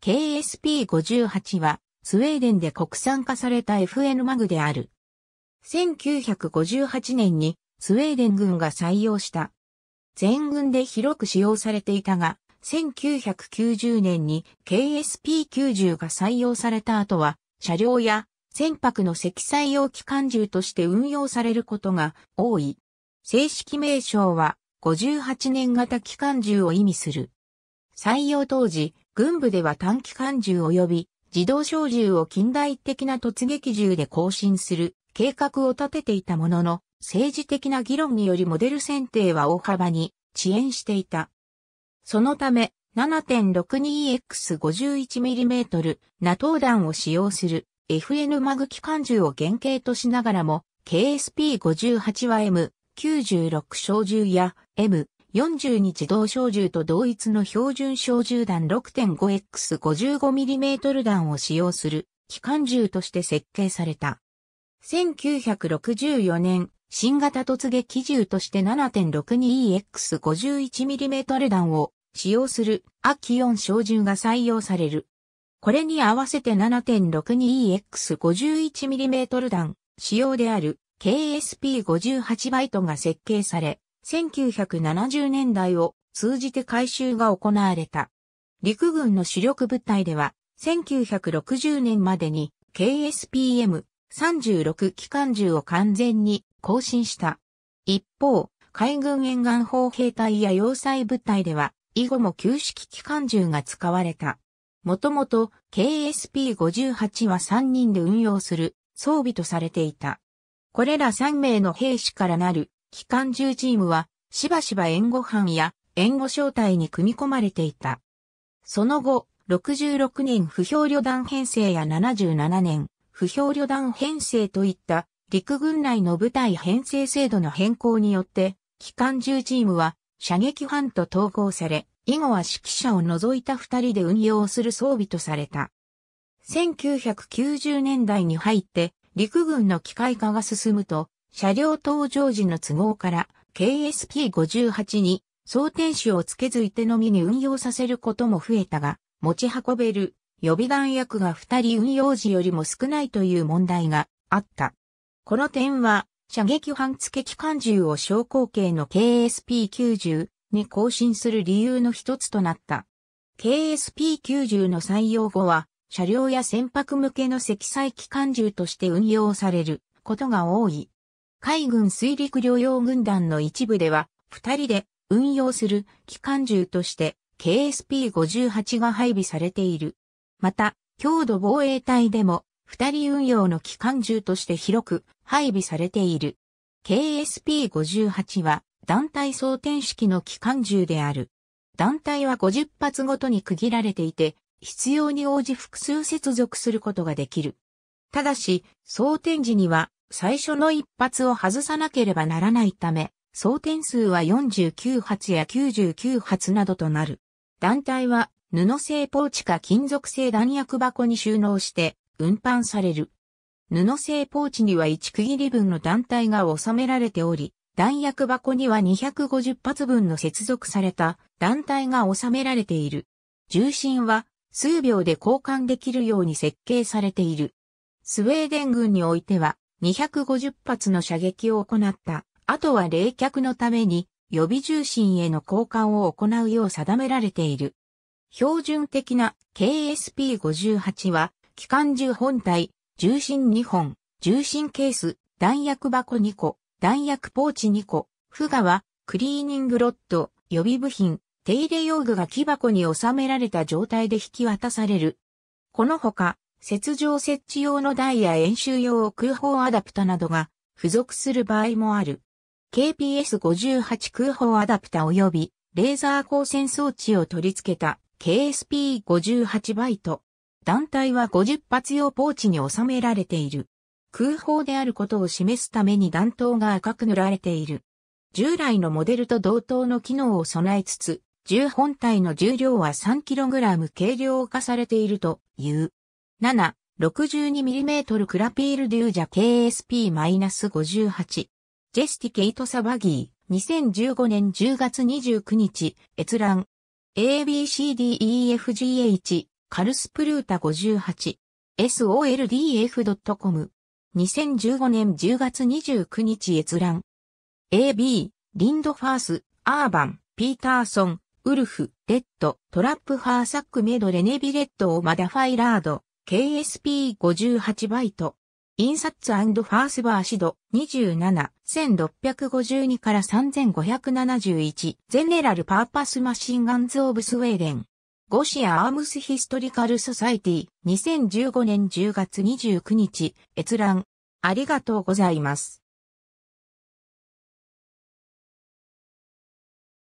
KSP58 はスウェーデンで国産化された FN マグである。1958年にスウェーデン軍が採用した。全軍で広く使用されていたが、1990年に KSP90 が採用された後は、車両や船舶の積載用機関銃として運用されることが多い。正式名称は58年型機関銃を意味する。採用当時、軍部では短期間銃及び自動小銃を近代的な突撃銃で更新する計画を立てていたものの、政治的な議論によりモデル選定は大幅に遅延していた。そのため、7.62X51mm ナト弾を使用する FN マグ機関銃を原型としながらも、KSP58 は M96 小銃や M 40日同小銃と同一の標準小銃弾 6.5x55mm 弾を使用する機関銃として設計された。1964年、新型突撃銃として 7.62EX51mm 弾を使用するアキオン小銃が採用される。これに合わせて 7.62EX51mm 弾使用である KSP58 バイトが設計され、1970年代を通じて改修が行われた。陸軍の主力部隊では、1960年までに KSPM36 機関銃を完全に更新した。一方、海軍沿岸砲兵隊や要塞部隊では、以後も旧式機関銃が使われた。もともと KSP58 は3人で運用する装備とされていた。これら3名の兵士からなる機関銃チームは、しばしば援護班や援護招待に組み込まれていた。その後、66年不評旅団編成や77年不評旅団編成といった陸軍内の部隊編成制度の変更によって、機関銃チームは射撃班と統合され、以後は指揮者を除いた二人で運用する装備とされた。1990年代に入って陸軍の機械化が進むと、車両登場時の都合から KSP58 に装填紙を付け付いてのみに運用させることも増えたが、持ち運べる予備弾薬が2人運用時よりも少ないという問題があった。この点は、射撃反付機関銃を昇降系の KSP90 に更新する理由の一つとなった。KSP90 の採用後は、車両や船舶向けの積載機関銃として運用されることが多い。海軍水陸両用軍団の一部では、二人で運用する機関銃として KSP58 が配備されている。また、強度防衛隊でも、二人運用の機関銃として広く配備されている。KSP58 は団体装填式の機関銃である。団体は50発ごとに区切られていて、必要に応じ複数接続することができる。ただし、装填時には最初の一発を外さなければならないため、装填数は49発や99発などとなる。団体は布製ポーチか金属製弾薬箱に収納して運搬される。布製ポーチには1区切り分の団体が収められており、弾薬箱には250発分の接続された団体が収められている。重心は数秒で交換できるように設計されている。スウェーデン軍においては250発の射撃を行った。あとは冷却のために予備重心への交換を行うよう定められている。標準的な KSP58 は、機関銃本体、重心2本、重心ケース、弾薬箱2個、弾薬ポーチ2個、フガは、クリーニングロット、予備部品、手入れ用具が木箱に収められた状態で引き渡される。このほか、雪上設置用の台や演習用空砲アダプタなどが付属する場合もある。KPS58 空砲アダプタ及びレーザー光線装置を取り付けた KSP58 バイト。団体は50発用ポーチに収められている。空砲であることを示すために弾頭が赤く塗られている。従来のモデルと同等の機能を備えつつ、銃本体の重量は 3kg 軽量化されているという。7、62mm クラピールデュージャ KSP-58。ジェスティケイトサバギー。2015年10月29日、閲覧。ABCDEFGH、カルスプルータ58。soldf.com。2015年10月29日閲覧。AB、リンドファース、アーバン、ピーターソン、ウルフ、レッド、トラップハーサックメドレネビレッドオマダファイラード。KSP58 バイト。印刷ファースバーシド27、1652から3571、ゼネラルパーパスマシンガンズオブスウェーデン。ゴシア・アームス・ヒストリカル・ソサイティ、2015年10月29日、閲覧。ありがとうございます。